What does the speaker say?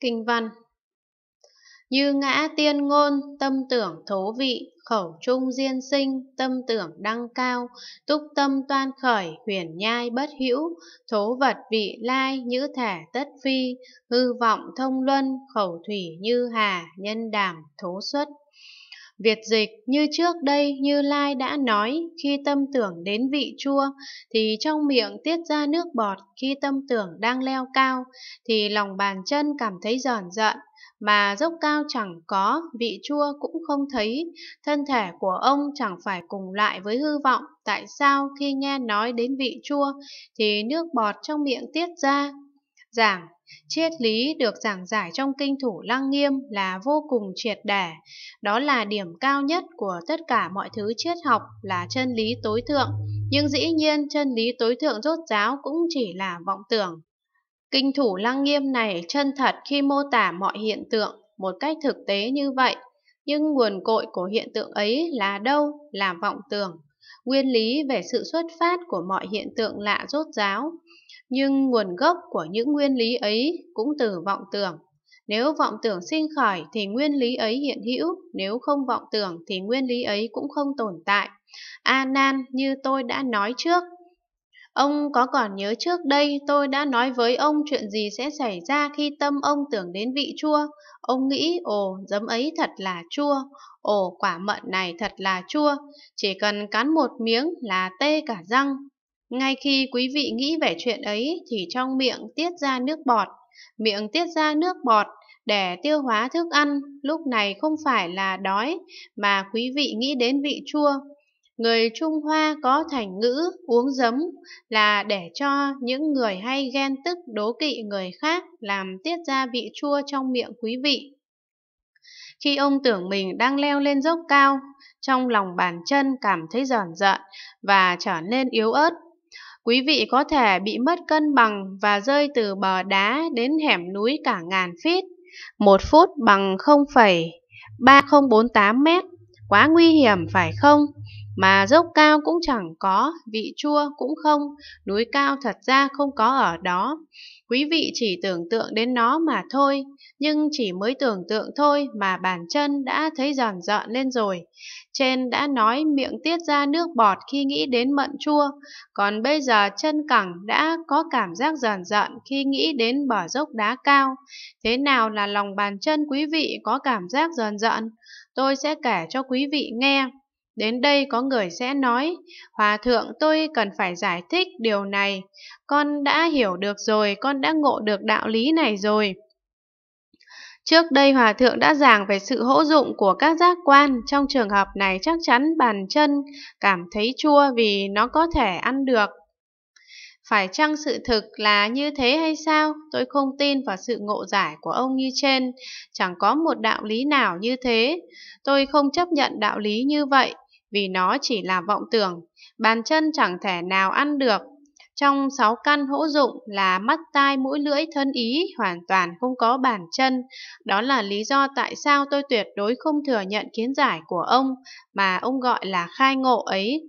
Kinh văn Như ngã tiên ngôn, tâm tưởng thố vị, khẩu trung diên sinh, tâm tưởng đăng cao, túc tâm toan khởi, huyền nhai bất hữu, thố vật vị lai, nhữ thể tất phi, hư vọng thông luân, khẩu thủy như hà, nhân đàm, thố xuất. Việt dịch như trước đây Như Lai đã nói, khi tâm tưởng đến vị chua thì trong miệng tiết ra nước bọt, khi tâm tưởng đang leo cao thì lòng bàn chân cảm thấy giòn giận, mà dốc cao chẳng có, vị chua cũng không thấy, thân thể của ông chẳng phải cùng lại với hư vọng, tại sao khi nghe nói đến vị chua thì nước bọt trong miệng tiết ra Giảng, triết lý được giảng giải trong kinh thủ lăng nghiêm là vô cùng triệt đẻ. Đó là điểm cao nhất của tất cả mọi thứ triết học là chân lý tối thượng. Nhưng dĩ nhiên chân lý tối thượng rốt giáo cũng chỉ là vọng tưởng. Kinh thủ lăng nghiêm này chân thật khi mô tả mọi hiện tượng một cách thực tế như vậy. Nhưng nguồn cội của hiện tượng ấy là đâu? Là vọng tưởng nguyên lý về sự xuất phát của mọi hiện tượng lạ rốt ráo, nhưng nguồn gốc của những nguyên lý ấy cũng từ vọng tưởng. Nếu vọng tưởng sinh khởi thì nguyên lý ấy hiện hữu, nếu không vọng tưởng thì nguyên lý ấy cũng không tồn tại. A Nan như tôi đã nói trước, Ông có còn nhớ trước đây tôi đã nói với ông chuyện gì sẽ xảy ra khi tâm ông tưởng đến vị chua. Ông nghĩ, ồ, giấm ấy thật là chua, ồ, quả mận này thật là chua, chỉ cần cắn một miếng là tê cả răng. Ngay khi quý vị nghĩ về chuyện ấy thì trong miệng tiết ra nước bọt, miệng tiết ra nước bọt để tiêu hóa thức ăn, lúc này không phải là đói mà quý vị nghĩ đến vị chua, Người Trung Hoa có thành ngữ uống giấm là để cho những người hay ghen tức đố kỵ người khác làm tiết ra vị chua trong miệng quý vị. Khi ông tưởng mình đang leo lên dốc cao, trong lòng bàn chân cảm thấy giòn giận và trở nên yếu ớt. Quý vị có thể bị mất cân bằng và rơi từ bờ đá đến hẻm núi cả ngàn feet, một phút bằng 0,3048 mét. Quá nguy hiểm phải không? mà dốc cao cũng chẳng có, vị chua cũng không, núi cao thật ra không có ở đó. Quý vị chỉ tưởng tượng đến nó mà thôi, nhưng chỉ mới tưởng tượng thôi mà bàn chân đã thấy giòn rợn lên rồi. Trên đã nói miệng tiết ra nước bọt khi nghĩ đến mận chua, còn bây giờ chân cẳng đã có cảm giác giòn rợn khi nghĩ đến bờ dốc đá cao. Thế nào là lòng bàn chân quý vị có cảm giác giòn rợn? Tôi sẽ kể cho quý vị nghe. Đến đây có người sẽ nói, Hòa thượng tôi cần phải giải thích điều này, con đã hiểu được rồi, con đã ngộ được đạo lý này rồi. Trước đây Hòa Thượng đã giảng về sự hỗ dụng của các giác quan, trong trường hợp này chắc chắn bàn chân cảm thấy chua vì nó có thể ăn được. Phải chăng sự thực là như thế hay sao? Tôi không tin vào sự ngộ giải của ông như trên, chẳng có một đạo lý nào như thế. Tôi không chấp nhận đạo lý như vậy vì nó chỉ là vọng tưởng, bàn chân chẳng thể nào ăn được. Trong sáu căn hữu dụng là mắt tai mũi lưỡi thân ý hoàn toàn không có bàn chân. Đó là lý do tại sao tôi tuyệt đối không thừa nhận kiến giải của ông mà ông gọi là khai ngộ ấy.